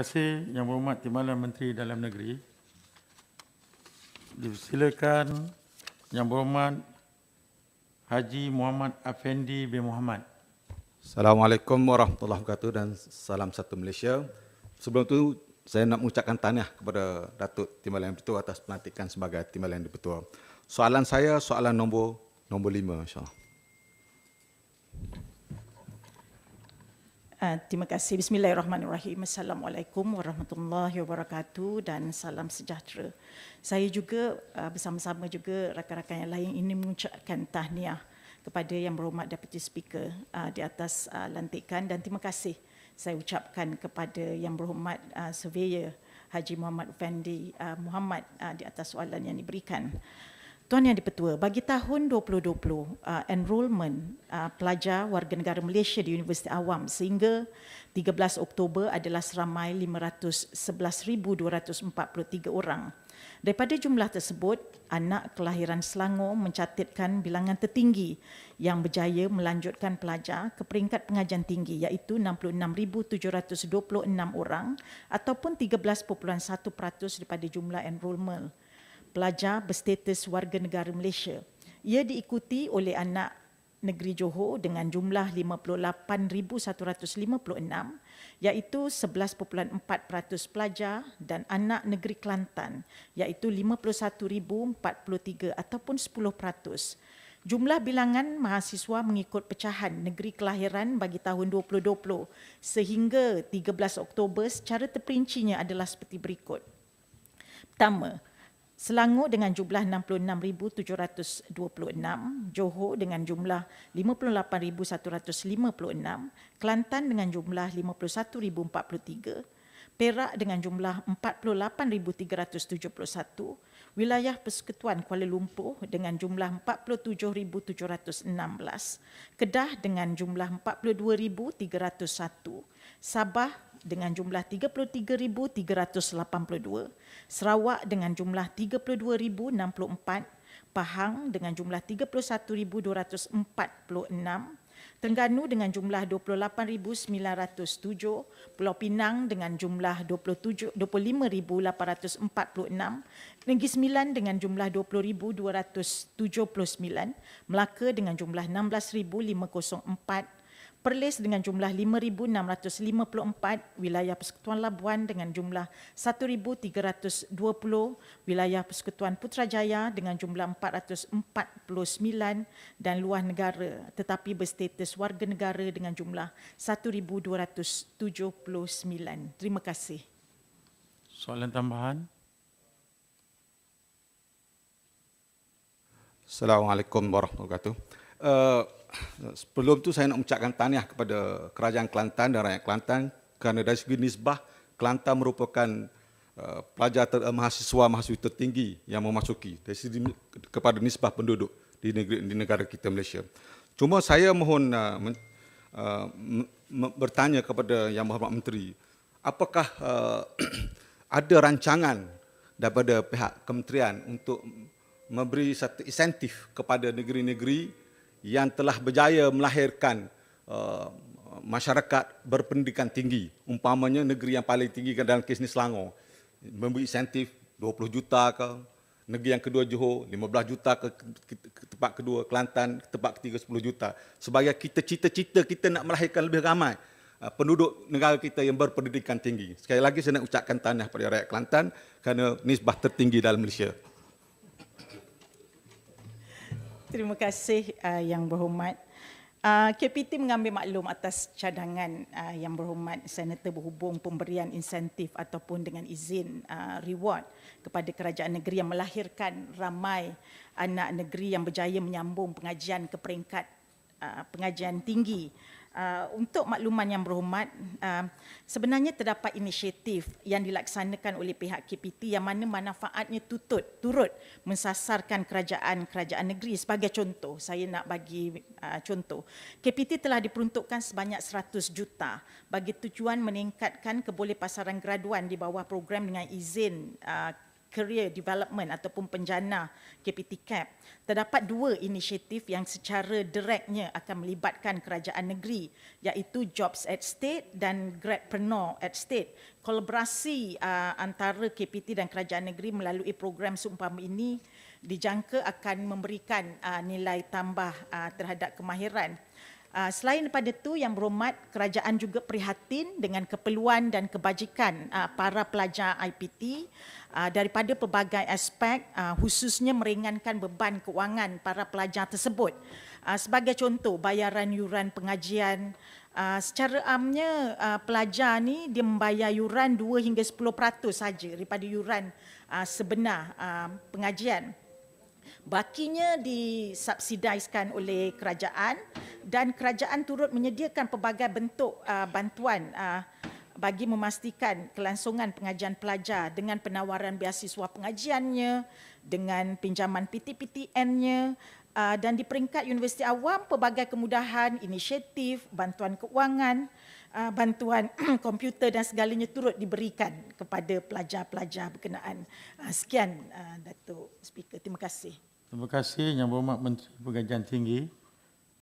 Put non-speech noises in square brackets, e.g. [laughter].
kasih Yang Berhormat Timbalan Menteri Dalam Negeri. Dipersilakan Yang Berhormat Haji Muhammad Afendi bin Muhammad. Assalamualaikum warahmatullahi wabarakatuh dan salam satu Malaysia. Sebelum itu saya nak mengucapkan tahniah kepada Datuk Timbalan Yang Pertua atas pelantikan sebagai Timbalan Yang Pertua. Soalan saya soalan nombor nombor lima insyaAllah. Ah, terima kasih. Bismillahirrahmanirrahim. Assalamualaikum warahmatullahi wabarakatuh dan salam sejahtera. Saya juga ah, bersama-sama juga rakan-rakan yang lain ini mengucapkan tahniah kepada yang berhormat Deputy Speaker ah, di atas lantikan dan terima kasih saya ucapkan kepada yang berhormat uh, Surveyor Haji Muhammad Fendi Muhammad di atas soalan yang diberikan. Tuan Yang Dipertua, bagi tahun 2020, uh, enrollment uh, pelajar warga negara Malaysia di Universiti Awam sehingga 13 Oktober adalah seramai 511,243 orang. Daripada jumlah tersebut, anak kelahiran Selangor mencatatkan bilangan tertinggi yang berjaya melanjutkan pelajar ke peringkat pengajian tinggi iaitu 66,726 orang ataupun 13.1% daripada jumlah enrollment pelajar berstatus warga negara Malaysia. Ia diikuti oleh anak negeri Johor dengan jumlah 58,156 iaitu 11.4% pelajar dan anak negeri Kelantan iaitu 51,043 ataupun 10%. Jumlah bilangan mahasiswa mengikut pecahan negeri kelahiran bagi tahun 2020 sehingga 13 Oktober secara terperincinya adalah seperti berikut. Pertama, Selangor dengan jumlah 66,726, Johor dengan jumlah 58,156, Kelantan dengan jumlah 51,043, Perak dengan jumlah 48,371, Wilayah Persekutuan Kuala Lumpur dengan jumlah 47,716, Kedah dengan jumlah 42,301, Sabah dengan jumlah 33382, Sarawak dengan jumlah 32064, Pahang dengan jumlah 31246, Tengganu dengan jumlah 28907, Pulau Pinang dengan jumlah 25846, Negeri Sembilan dengan jumlah 20279, Melaka dengan jumlah 16504 Perlis dengan jumlah 5,654 wilayah Persekutuan Labuan dengan jumlah 1,320 wilayah Persekutuan Putrajaya dengan jumlah 449 dan luar negara tetapi berstatus warga negara dengan jumlah 1,279. Terima kasih. Soalan tambahan? Assalamualaikum warahmatullahi wabarakatuh. Eh, sebelum tu saya nak ucapkan tahniah kepada kerajaan Kelantan dan rakyat Kelantan kerana dari segi nisbah Kelantan merupakan uh, pelajar ter, uh, mahasiswa mahasiswa tertinggi yang memasuki dari segi kepada nisbah penduduk di negeri di negara kita Malaysia. Cuma saya mohon uh, men, uh, m, m, bertanya kepada Yang Berhormat Menteri, apakah uh, [clears throat] ada rancangan daripada pihak kementerian untuk memberi satu insentif kepada negeri-negeri yang telah berjaya melahirkan uh, masyarakat berpendidikan tinggi. Umpamanya negeri yang paling tinggi dalam kes ni Selangor. Memberi insentif 20 juta ke, negeri yang kedua Johor 15 juta ke, tempat kedua Kelantan, tempat ketiga 10 juta. Sebagai kita cita-cita kita nak melahirkan lebih ramai uh, penduduk negara kita yang berpendidikan tinggi. Sekali lagi saya nak ucapkan tahniah kepada rakyat Kelantan kerana nisbah tertinggi dalam Malaysia. Terima kasih uh, yang berhormat. Uh, KPT mengambil maklum atas cadangan uh, yang berhormat Senator berhubung pemberian insentif ataupun dengan izin uh, reward kepada kerajaan negeri yang melahirkan ramai anak negeri yang berjaya menyambung pengajian ke peringkat uh, pengajian tinggi. Uh, untuk makluman yang berhormat, uh, sebenarnya terdapat inisiatif yang dilaksanakan oleh pihak KPT yang mana manfaatnya tutut, turut mensasarkan kerajaan-kerajaan negeri. Sebagai contoh, saya nak bagi uh, contoh. KPT telah diperuntukkan sebanyak 100 juta bagi tujuan meningkatkan kebolehpasaran graduan di bawah program dengan izin uh, career development ataupun penjana KPT CAP, terdapat dua inisiatif yang secara directnya akan melibatkan kerajaan negeri iaitu Jobs at State dan Grabpreneur at State. Kolaborasi uh, antara KPT dan kerajaan negeri melalui program seumpama ini dijangka akan memberikan uh, nilai tambah uh, terhadap kemahiran Ah, selain daripada itu, yang berhormat, kerajaan juga prihatin dengan keperluan dan kebajikan ah, para pelajar IPT ah, daripada pelbagai aspek khususnya meringankan beban kewangan para pelajar tersebut. sebagai contoh, bayaran yuran pengajian secara amnya pelajar ni dia membayar yuran 2 hingga 10% saja daripada yuran sebenar pengajian. Bakinya disubsidiskan oleh kerajaan dan kerajaan turut menyediakan pelbagai bentuk uh, bantuan uh, bagi memastikan kelangsungan pengajian pelajar dengan penawaran beasiswa pengajiannya, dengan pinjaman PTPTN-nya uh, dan di peringkat universiti awam pelbagai kemudahan, inisiatif, bantuan keuangan, uh, bantuan [clears throat] komputer dan segalanya turut diberikan kepada pelajar-pelajar berkenaan. Uh, sekian uh, Datuk Speaker. Terima kasih. Terima kasih Yang Berhormat Menteri Pengajian Tinggi.